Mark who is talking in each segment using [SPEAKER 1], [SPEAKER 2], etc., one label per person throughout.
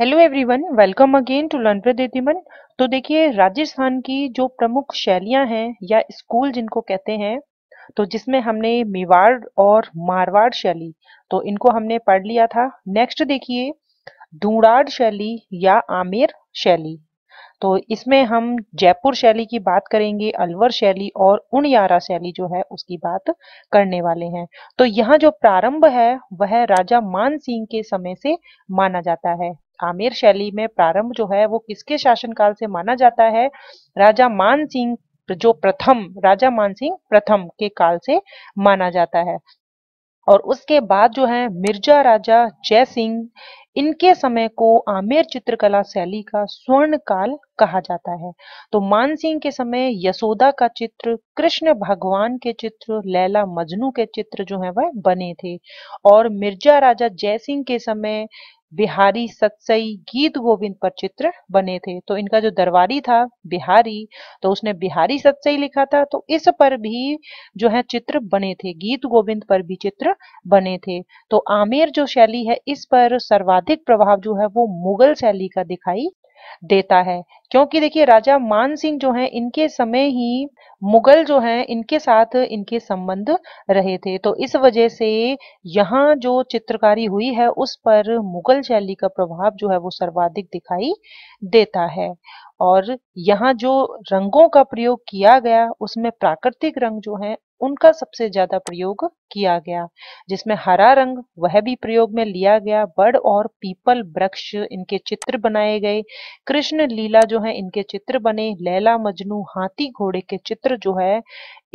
[SPEAKER 1] hello everyone welcome again to learn प्रदीतिमन तो देखिए राजस्थान की जो प्रमुख शैलियां हैं या स्कूल जिनको कहते हैं तो जिसमें हमने मेवाड़ और मारवाड़ शैली तो इनको हमने पढ़ लिया था नेक्स्ट देखिए धूड़ाड़ शैली या आमेर शैली तो इसमें हम जयपुर शैली की बात करेंगे अलवर शैली और उनयारा शैली जो है उसकी बात करने वाले हैं तो यहाँ जो प्रारंभ है वह राजा मान सिंह के समय से माना जाता है आमेर शैली में प्रारंभ जो है वो किसके शासनकाल से माना जाता है राजा मान सिंह जो प्रथम राजा मान सिंह प्रथम के काल से माना जाता है और उसके बाद जो है मिर्जा राजा जय सिंह इनके समय को आमेर चित्रकला शैली का स्वर्ण काल कहा जाता है तो मानसिंह के समय यशोदा का चित्र कृष्ण भगवान के चित्र लैला मजनू के चित्र जो है वह बने थे और मिर्जा राजा जय सिंह के समय बिहारी सतसई गीत गोविंद पर चित्र बने थे तो इनका जो दरबारी था बिहारी तो उसने बिहारी सत्सई लिखा था तो इस पर भी जो है चित्र बने थे गीत गोविंद पर भी चित्र बने थे तो आमेर जो शैली है इस पर सर्वाधिक प्रभाव जो है वो मुगल शैली का दिखाई देता है क्योंकि देखिए राजा मान सिंह जो हैं इनके समय ही मुगल जो हैं इनके साथ इनके संबंध रहे थे तो इस वजह से यहाँ जो चित्रकारी हुई है उस पर मुगल शैली का प्रभाव जो है वो सर्वाधिक दिखाई देता है और यहाँ जो रंगों का प्रयोग किया गया उसमें प्राकृतिक रंग जो है उनका सबसे ज्यादा प्रयोग किया गया जिसमें हरा रंग वह भी प्रयोग में लिया गया बड़ और पीपल वृक्ष इनके चित्र बनाए गए कृष्ण लीला जो है इनके चित्र बने लैला मजनू हाथी घोड़े के चित्र जो है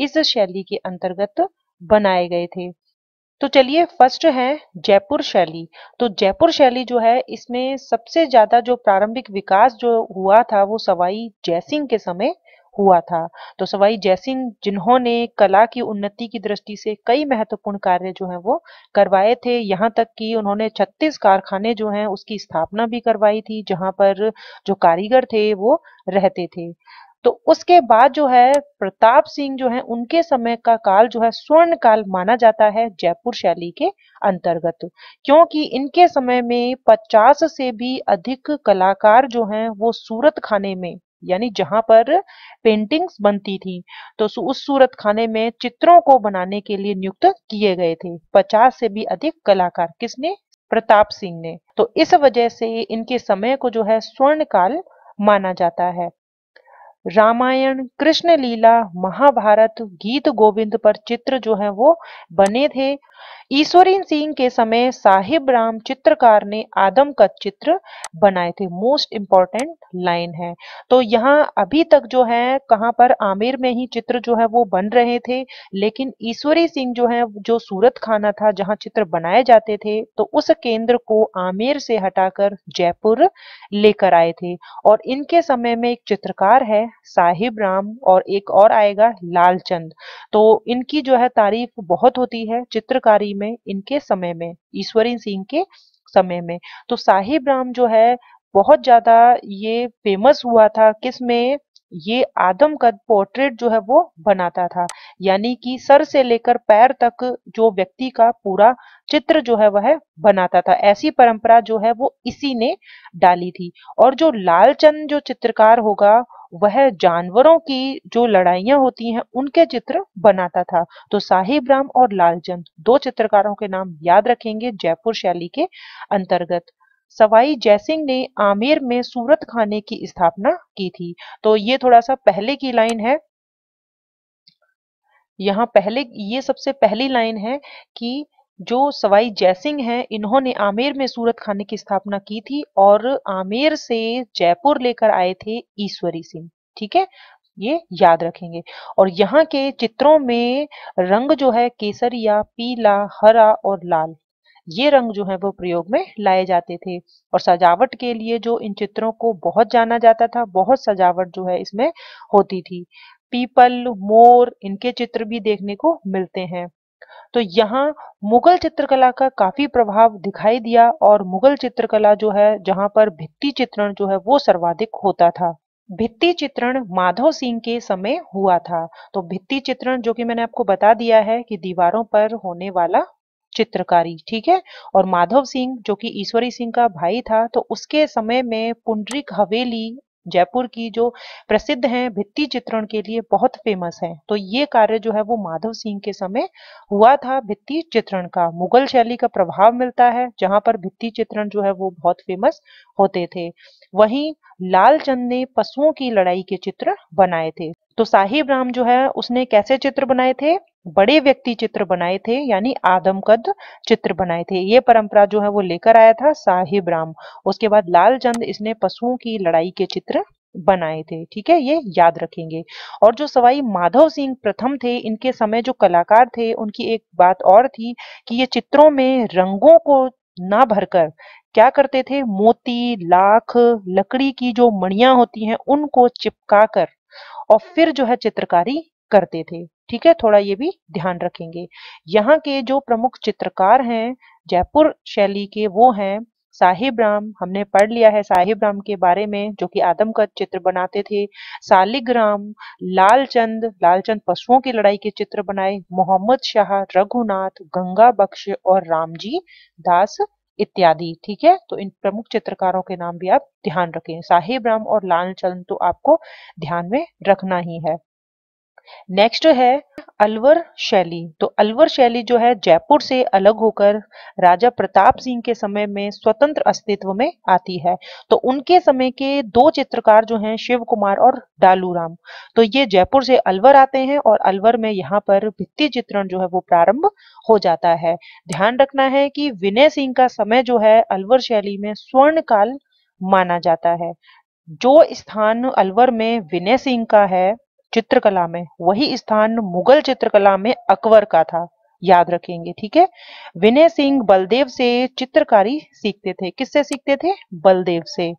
[SPEAKER 1] इस शैली के अंतर्गत बनाए गए थे तो चलिए फर्स्ट है जयपुर शैली तो जयपुर शैली जो है इसमें सबसे ज्यादा जो प्रारंभिक विकास जो हुआ था वो सवाई जयसिंह के समय हुआ था तो सवाई जयसिंह जिन्होंने कला की उन्नति की दृष्टि से कई महत्वपूर्ण कार्य जो है वो करवाए थे यहाँ तक कि उन्होंने 36 कारखाने जो हैं उसकी स्थापना भी करवाई थी जहाँ पर जो कारीगर थे वो रहते थे तो उसके बाद जो है प्रताप सिंह जो है उनके समय का काल जो है स्वर्ण काल माना जाता है जयपुर शैली के अंतर्गत क्योंकि इनके समय में 50 से भी अधिक कलाकार जो हैं वो सूरत खाने में यानी जहां पर पेंटिंग्स बनती थी तो उस सूरत खाने में चित्रों को बनाने के लिए नियुक्त किए गए थे पचास से भी अधिक कलाकार किसने प्रताप सिंह ने तो इस वजह से इनके समय को जो है स्वर्ण काल माना जाता है रामायण कृष्ण लीला महाभारत गीत गोविंद पर चित्र जो है वो बने थे ईश्वरीन सिंह के समय साहिब राम चित्रकार ने आदम का चित्र बनाए थे मोस्ट इम्पॉर्टेंट लाइन है तो यहाँ अभी तक जो है कहाँ पर आमेर में ही चित्र जो है वो बन रहे थे लेकिन ईश्वरी सिंह जो है जो सूरत खाना था जहाँ चित्र बनाए जाते थे तो उस केंद्र को आमेर से हटाकर जयपुर लेकर आए थे और इनके समय में एक चित्रकार है साहिब राम और एक और आएगा लालचंद तो इनकी जो है तारीफ बहुत होती है चित्रकारी में इनके समय में ईश्वरी सिंह के समय में तो साहिब राम जो है बहुत ज्यादा ये फेमस हुआ था किस में ये आदम कद पोर्ट्रेट जो है वो बनाता था यानी कि सर से लेकर पैर तक जो व्यक्ति का पूरा चित्र जो है वह बनाता था ऐसी परंपरा जो है वो इसी ने डाली थी और जो लालचंद जो चित्रकार होगा वह जानवरों की जो लड़ाइयां होती हैं उनके चित्र बनाता था तो साहिब राम और लालचंद दो चित्रकारों के नाम याद रखेंगे जयपुर शैली के अंतर्गत सवाई जयसिंह ने आमेर में सूरत खाने की स्थापना की थी तो ये थोड़ा सा पहले की लाइन है यहाँ पहले ये सबसे पहली लाइन है कि जो सवाई जयसिंह हैं इन्होंने आमेर में सूरत खाने की स्थापना की थी और आमेर से जयपुर लेकर आए थे ईश्वरी सिंह ठीक है ये याद रखेंगे और यहाँ के चित्रों में रंग जो है केसरिया पीला हरा और लाल ये रंग जो है वो प्रयोग में लाए जाते थे और सजावट के लिए जो इन चित्रों को बहुत जाना जाता था बहुत सजावट जो है इसमें होती थी पीपल मोर इनके चित्र भी देखने को मिलते हैं तो यहाँ मुगल चित्रकला का काफी प्रभाव दिखाई दिया और मुगल चित्रकला जो है जहाँ पर भित्ति चित्रण जो है वो सर्वाधिक होता था भित्ति चित्रण माधव सिंह के समय हुआ था तो भित्ति चित्रण जो कि मैंने आपको बता दिया है कि दीवारों पर होने वाला चित्रकारी ठीक है और माधव सिंह जो कि ईश्वरी सिंह का भाई था तो उसके समय में पुंडरिक हवेली जयपुर की जो प्रसिद्ध हैं भित्ति चित्रण के लिए बहुत फेमस हैं तो ये कार्य जो है वो माधव सिंह के समय हुआ था भित्ति चित्रण का मुगल शैली का प्रभाव मिलता है जहां पर भित्ति चित्रण जो है वो बहुत फेमस होते थे वहीं लालचंद ने पशुओं की लड़ाई के चित्र बनाए थे तो साहिब राम जो है उसने कैसे चित्र बनाए थे बड़े व्यक्ति चित्र बनाए थे यानी आदमकद चित्र बनाए थे ये परंपरा जो है वो लेकर आया था साहिब राम उसके बाद चंद इसने पशुओं की लड़ाई के चित्र बनाए थे ठीक है ये याद रखेंगे और जो सवाई माधव सिंह प्रथम थे इनके समय जो कलाकार थे उनकी एक बात और थी कि ये चित्रों में रंगों को ना भरकर क्या करते थे मोती लाख लकड़ी की जो मणियां होती हैं उनको चिपका कर और फिर जो है चित्रकारी करते थे ठीक है थोड़ा ये भी ध्यान रखेंगे यहाँ के जो प्रमुख चित्रकार हैं जयपुर शैली के वो हैं साहिब राम हमने पढ़ लिया है साहिब राम के बारे में जो कि आदम का चित्र बनाते थे सालिग्राम लालचंद लालचंद पशुओं की लड़ाई के चित्र बनाए मोहम्मद शाह रघुनाथ गंगा बख्श और रामजी दास इत्यादि ठीक है तो इन प्रमुख चित्रकारों के नाम भी आप ध्यान रखें साहिब राम और लालचंद तो आपको ध्यान में रखना ही है नेक्स्ट है अलवर शैली तो अलवर शैली जो है जयपुर से अलग होकर राजा प्रताप सिंह के समय में स्वतंत्र अस्तित्व में आती है तो उनके समय के दो चित्रकार जो हैं शिव कुमार और डालू राम तो ये जयपुर से अलवर आते हैं और अलवर में यहाँ पर भित्ति चित्रण जो है वो प्रारंभ हो जाता है ध्यान रखना है कि विनय सिंह का समय जो है अलवर शैली में स्वर्ण काल माना जाता है जो स्थान अलवर में विनय सिंह का है चित्रकला में वही स्थान मुगल चित्रकला में अकबर का था याद रखेंगे ठीक है विनय सिंह बलदेव से चित्रकारी सीखते थे किससे सीखते थे बलदेव से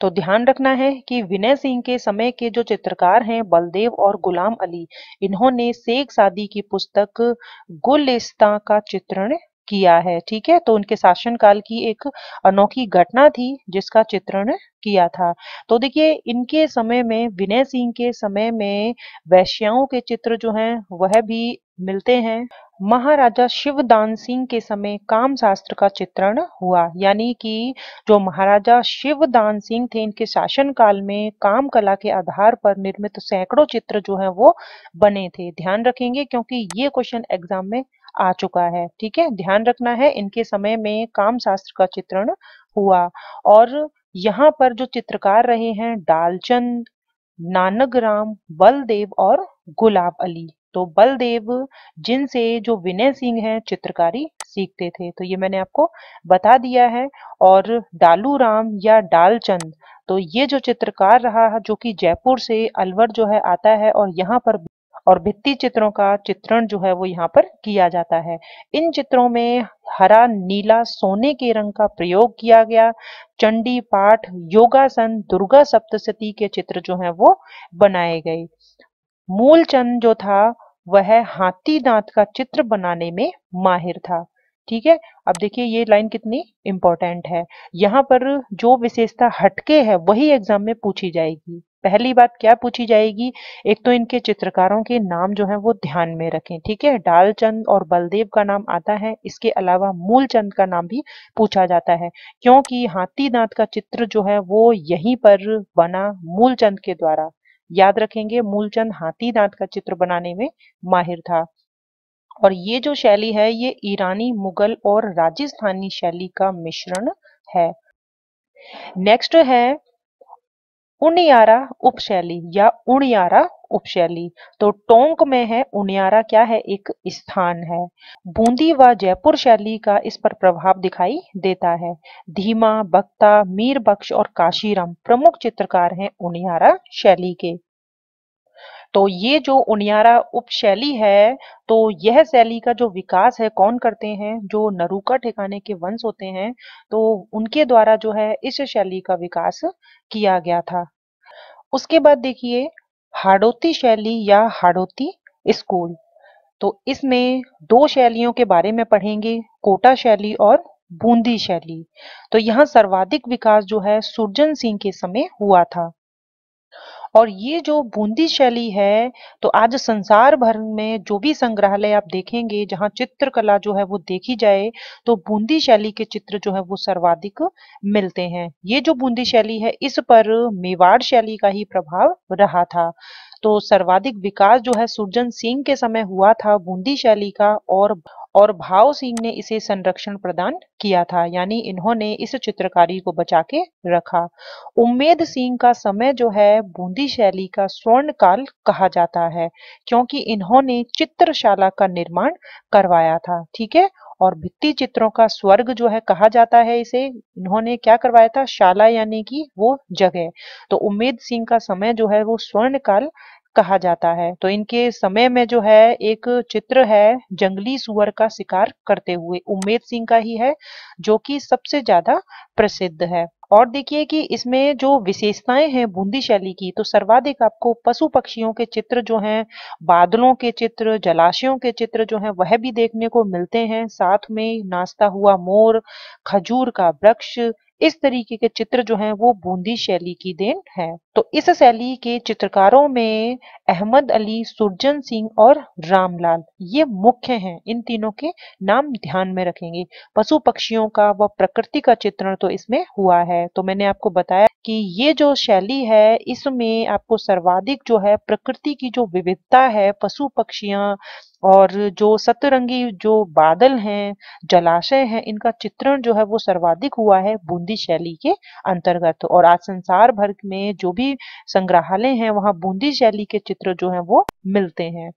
[SPEAKER 1] तो ध्यान रखना है कि विनय सिंह के समय के जो चित्रकार हैं बलदेव और गुलाम अली इन्होंने शेख सादी की पुस्तक गुलिस्ता का चित्रण किया है ठीक है तो उनके शासनकाल की एक अनोखी घटना थी जिसका चित्रण किया था तो देखिए इनके समय में विनय सिंह के समय में वैश्याओं के चित्र जो हैं वह भी मिलते हैं महाराजा शिवदान सिंह के समय काम शास्त्र का चित्रण हुआ यानी कि जो महाराजा शिवदान सिंह थे इनके शासनकाल में काम कला के आधार पर निर्मित सैकड़ों चित्र जो है वो बने थे ध्यान रखेंगे क्योंकि ये क्वेश्चन एग्जाम में आ चुका है ठीक है ध्यान रखना है इनके समय में काम शास्त्र का चित्रण हुआ और यहाँ पर जो चित्रकार रहे हैं डालचंद नानक राम बलदेव और गुलाब अली तो बलदेव जिनसे जो विनय सिंह हैं चित्रकारी सीखते थे तो ये मैंने आपको बता दिया है और डालू राम या डालचंद तो ये जो चित्रकार रहा जो कि जयपुर से अलवर जो है आता है और यहाँ पर और भित्ति चित्रों का चित्रण जो है वो यहाँ पर किया जाता है इन चित्रों में हरा नीला सोने के रंग का प्रयोग किया गया चंडी पाठ योगासन दुर्गा सप्तशती के चित्र जो है वो बनाए गए मूल चंद जो था वह हाथी दांत का चित्र बनाने में माहिर था ठीक है अब देखिए ये लाइन कितनी इंपॉर्टेंट है यहाँ पर जो विशेषता हटके है वही एग्जाम में पूछी जाएगी पहली बात क्या पूछी जाएगी एक तो इनके चित्रकारों के नाम जो है वो ध्यान में रखें ठीक है डालचंद और बलदेव का नाम आता है इसके अलावा मूलचंद का नाम भी पूछा जाता है क्योंकि हाथी दांत का चित्र जो है वो यहीं पर बना मूलचंद के द्वारा याद रखेंगे मूलचंद हाथी दांत का चित्र बनाने में माहिर था और ये जो शैली है ये ईरानी मुगल और राजस्थानी शैली का मिश्रण है नेक्स्ट है उनियारा उपशैली या उनियारा उपशैली तो टोंक में है उनियारा क्या है एक स्थान है बूंदी व जयपुर शैली का इस पर प्रभाव दिखाई देता है धीमा बक्ता मीर बख्श और काशीराम प्रमुख चित्रकार हैं उनियारा शैली के तो ये जो उनियारा उपशैली है तो यह शैली का जो विकास है कौन करते हैं जो नरुका ठिकाने के वंश होते हैं तो उनके द्वारा जो है इस शैली का विकास किया गया था उसके बाद देखिए हाड़ोती शैली या हाड़ोती स्कूल तो इसमें दो शैलियों के बारे में पढ़ेंगे कोटा शैली और बूंदी शैली तो यहाँ सर्वाधिक विकास जो है सुरजन सिंह के समय हुआ था और ये जो बूंदी शैली है तो आज संसार भर में जो भी संग्रहालय आप देखेंगे जहाँ चित्रकला जो है वो देखी जाए तो बूंदी शैली के चित्र जो है वो सर्वाधिक मिलते हैं ये जो बूंदी शैली है इस पर मेवाड़ शैली का ही प्रभाव रहा था तो सर्वाधिक विकास जो है सुरजन सिंह के समय हुआ था बूंदी शैली का और और भाव सिंह ने इसे संरक्षण प्रदान किया था यानी इन्होंने इस चित्रकारी को बचा के रखा उम्मेद सिंह का समय जो है बूंदी शैली का स्वर्ण काल कहा जाता है क्योंकि इन्होंने चित्रशाला का निर्माण करवाया था ठीक है और भित्ति चित्रों का स्वर्ग जो है कहा जाता है इसे इन्होंने क्या करवाया था शाला यानी कि वो जगह तो उम्मेद सिंह का समय जो है वो स्वर्ण काल कहा जाता है तो इनके समय में जो है एक चित्र है जंगली सुअर का शिकार करते हुए उम्मेद सिंह का ही है जो कि सबसे ज्यादा प्रसिद्ध है और देखिए कि इसमें जो विशेषताएं हैं बूंदी शैली की तो सर्वाधिक आपको पशु पक्षियों के चित्र जो हैं बादलों के चित्र जलाशयों के चित्र जो हैं वह भी देखने को मिलते हैं साथ में नाश्ता हुआ मोर खजूर का वृक्ष इस तरीके के चित्र जो हैं वो बूंदी शैली की देन है तो इस शैली के चित्रकारों में अहमद अली सुरजन सिंह और रामलाल ये मुख्य हैं इन तीनों के नाम ध्यान में रखेंगे पशु पक्षियों का व प्रकृति का चित्रण तो इसमें हुआ है तो मैंने आपको बताया कि ये जो शैली है इसमें आपको सर्वाधिक जो है प्रकृति की जो विविधता है पशु पक्षियां और जो सतरंगी जो बादल हैं जलाशय हैं इनका चित्रण जो है वो सर्वाधिक हुआ है बूंदी शैली के अंतर्गत और आज संसार भर में जो भी संग्रहालय हैं वहां बूंदी शैली के चित्र जो है वो मिलते हैं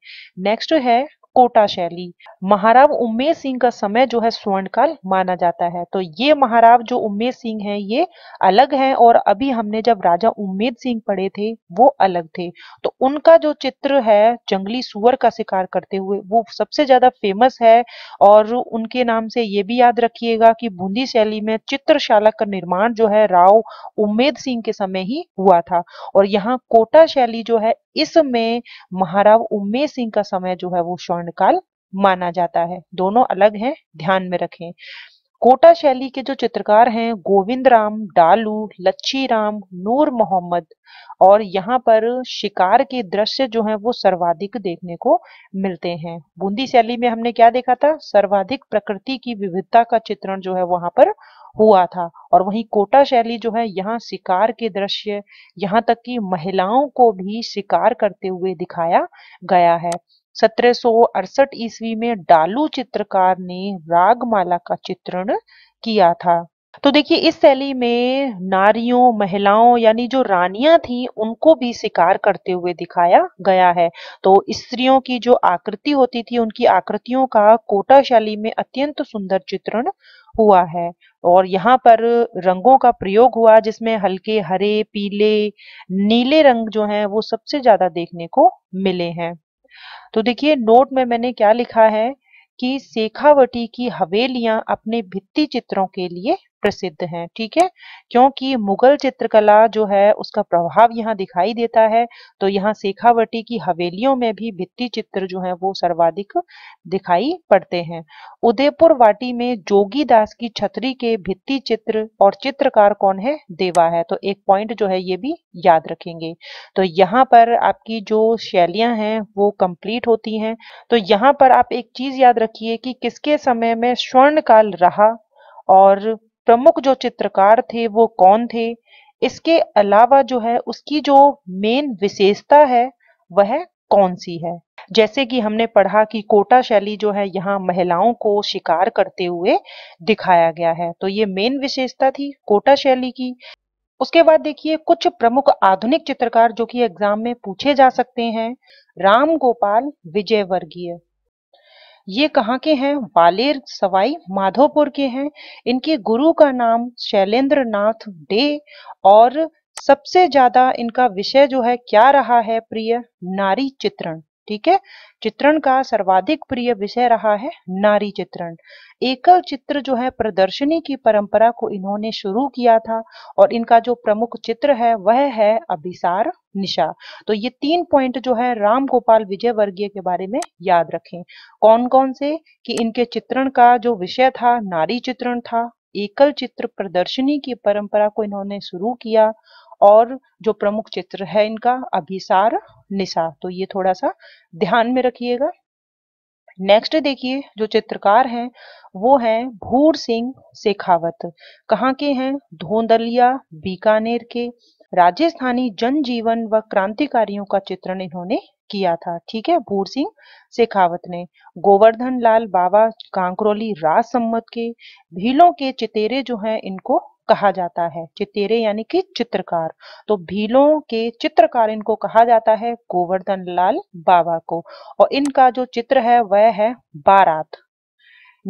[SPEAKER 1] नेक्स्ट है कोटा शैली महाराव उम्मेद सिंह का समय जो है स्वर्ण काल माना जाता है तो ये महाराव जो उम्मेद सिंह है ये अलग है और अभी हमने जब राजा उम्मेद सिंह पढ़े थे वो अलग थे तो उनका जो चित्र है जंगली सुअर का शिकार करते हुए वो सबसे ज्यादा फेमस है और उनके नाम से ये भी याद रखिएगा कि बूंदी शैली में चित्रशाला का निर्माण जो है राव उम्मेद सिंह के समय ही हुआ था और यहाँ कोटा शैली जो है इसमें महाराव उम्मेद सिंह का समय जो है वो स्वर्ण वर्ण काल माना जाता है दोनों अलग हैं ध्यान में रखें कोटा शैली के जो चित्रकार हैं गोविंद राम डालू लच्छी राम नूर मोहम्मद और यहाँ पर शिकार के दृश्य जो हैं वो सर्वाधिक देखने को मिलते हैं बूंदी शैली में हमने क्या देखा था सर्वाधिक प्रकृति की विविधता का चित्रण जो है वहां पर हुआ था और वहीं कोटा शैली जो है यहाँ शिकार के दृश्य यहाँ तक कि महिलाओं को भी शिकार करते हुए दिखाया गया है सत्रह सौ ईस्वी में डालू चित्रकार ने रागमाला का चित्रण किया था तो देखिए इस शैली में नारियों महिलाओं यानी जो रानियां थी उनको भी शिकार करते हुए दिखाया गया है तो स्त्रियों की जो आकृति होती थी उनकी आकृतियों का कोटा शैली में अत्यंत सुंदर चित्रण हुआ है और यहाँ पर रंगों का प्रयोग हुआ जिसमें हल्के हरे पीले नीले रंग जो हैं वो सबसे ज्यादा देखने को मिले हैं तो देखिए नोट में मैंने क्या लिखा है कि शेखावटी की हवेलियां अपने भित्ति चित्रों के लिए प्रसिद्ध हैं ठीक है क्योंकि मुगल चित्रकला जो है उसका प्रभाव यहाँ दिखाई देता है तो यहाँ शेखावटी की हवेलियों में भी भित्ति चित्र जो है वो सर्वाधिक दिखाई पड़ते हैं उदयपुर वाटी में जोगी दास की छतरी के भित्ति चित्र और चित्रकार कौन है देवा है तो एक पॉइंट जो है ये भी याद रखेंगे तो यहाँ पर आपकी जो शैलियां हैं वो कंप्लीट होती हैं तो यहाँ पर आप एक चीज याद रखिए कि किसके समय में स्वर्ण काल रहा और प्रमुख जो चित्रकार थे वो कौन थे इसके अलावा जो है उसकी जो मेन विशेषता है वह कौन सी है जैसे कि हमने पढ़ा कि कोटा शैली जो है यहाँ महिलाओं को शिकार करते हुए दिखाया गया है तो ये मेन विशेषता थी कोटा शैली की उसके बाद देखिए कुछ प्रमुख आधुनिक चित्रकार जो कि एग्जाम में पूछे जा सकते हैं राम गोपाल विजयवर्गीय ये कहाँ के हैं वालेर सवाई माधोपुर के हैं इनके गुरु का नाम शैलेंद्र नाथ डे और सबसे ज्यादा इनका विषय जो है क्या रहा है प्रिय नारी चित्रण ठीक है चित्रण का सर्वाधिक प्रिय विषय रहा है नारी चित्रण एकल चित्र जो है प्रदर्शनी की परंपरा को इन्होंने शुरू किया था और इनका जो प्रमुख चित्र है वह है अभिसार निशा तो ये तीन पॉइंट जो है राम गोपाल विजय वर्गीय के बारे में याद रखें कौन कौन से कि इनके चित्रण का जो विषय था नारी चित्रण था एकल चित्र प्रदर्शनी की परंपरा को इन्होंने शुरू किया और जो प्रमुख चित्र है इनका अभिसार निशा तो ये थोड़ा सा ध्यान में रखिएगा नेक्स्ट देखिए जो चित्रकार हैं वो हैं भूर सिंह शेखावत कहाँ के हैं धोंदलिया बीकानेर के राजस्थानी जनजीवन व क्रांतिकारियों का चित्रण इन्होंने किया था ठीक है भूर सिंह शेखावत ने गोवर्धन लाल बाबा कांकरोली राज सम्मत के भीलों के चितेरे जो हैं इनको कहा जाता है चितेरे यानी कि चित्रकार तो भीलों के चित्रकार इनको कहा जाता है गोवर्धन लाल बाबा को और इनका जो चित्र है वह है बारात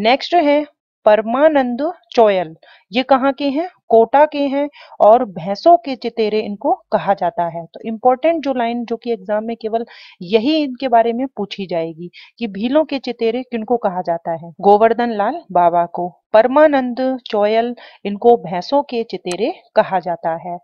[SPEAKER 1] नेक्स्ट है परमानंद चोयल ये कहाँ के हैं कोटा के हैं और भैंसों के चितेरे इनको कहा जाता है तो इम्पोर्टेंट जो लाइन जो कि एग्जाम में केवल यही इनके बारे में पूछी जाएगी कि भीलों के चितेरे किनको कहा जाता है गोवर्धन लाल बाबा को परमानंद चोयल इनको भैंसों के चितेरे कहा जाता है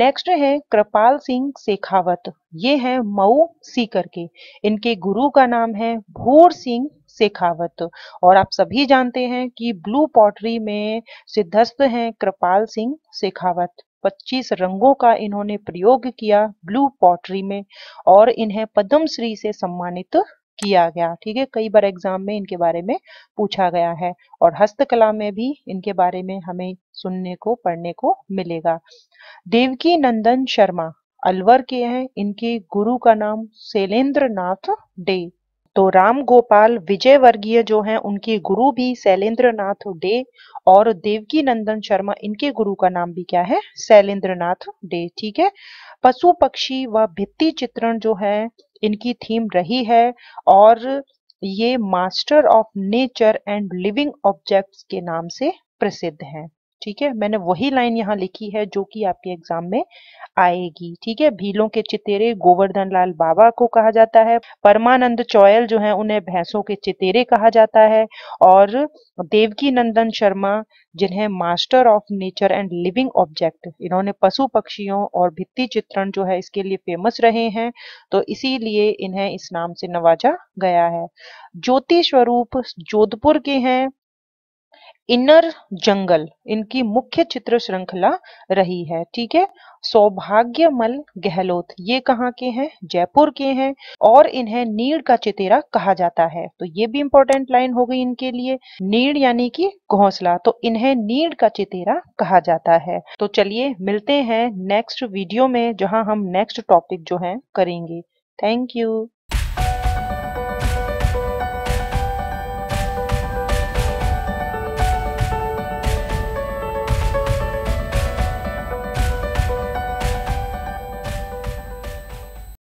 [SPEAKER 1] नेक्स्ट है कृपाल सिंह शेखावत ये हैं मऊ सीकर के इनके गुरु का नाम है भूर सिंह शेखावत और आप सभी जानते हैं कि ब्लू पॉटरी में सिद्धस्त हैं कृपाल सिंह शेखावत 25 रंगों का इन्होंने प्रयोग किया ब्लू पॉटरी में और इन्हें पद्मश्री से सम्मानित किया गया ठीक है कई बार एग्जाम में इनके बारे में पूछा गया है और हस्तकला में भी इनके बारे में हमें सुनने को पढ़ने को मिलेगा देवकी नंदन शर्मा अलवर के हैं इनके गुरु का नाम शैलेंद्र नाथ डे तो राम गोपाल विजय वर्गीय जो हैं उनके गुरु भी शैलेंद्र नाथ डे और देवकी नंदन शर्मा इनके गुरु का नाम भी क्या है शैलेंद्र नाथ डे ठीक है पशु पक्षी व भित्ति चित्रण जो है इनकी थीम रही है और ये master of nature and living objects के नाम से प्रसिद्ध हैं ठीक है मैंने वही लाइन यहाँ लिखी है जो कि आपके एग्जाम में आएगी ठीक है भीलों के चितेरे गोवर्धन लाल बाबा को कहा जाता है परमानंद चौयल जो है उन्हें भैंसों के चितेरे कहा जाता है और देवकी नंदन शर्मा जिन्हें master of nature and living object इन्होंने पशु पक्षियों और भित्ति चित्रण जो है इसके लिए फेमस रहे हैं तो इसीलिए इन्हें इस नाम से नवाजा गया है ज्योति स्वरूप जोधपुर के हैं इनर जंगल इनकी मुख्य चित्र श्रृंखला रही है ठीक है सौभाग्यमल गहलोत ये कहाँ के हैं जयपुर के हैं और इन्हें नीड का चितेरा कहा जाता है तो ये भी इंपॉर्टेंट लाइन हो गई इनके लिए नीड यानी कि घोंसला तो इन्हें नीड का चितेरा कहा जाता है तो चलिए मिलते हैं नेक्स्ट वीडियो में जहां हम नेक्स्ट टॉपिक जो है करेंगे थैंक यू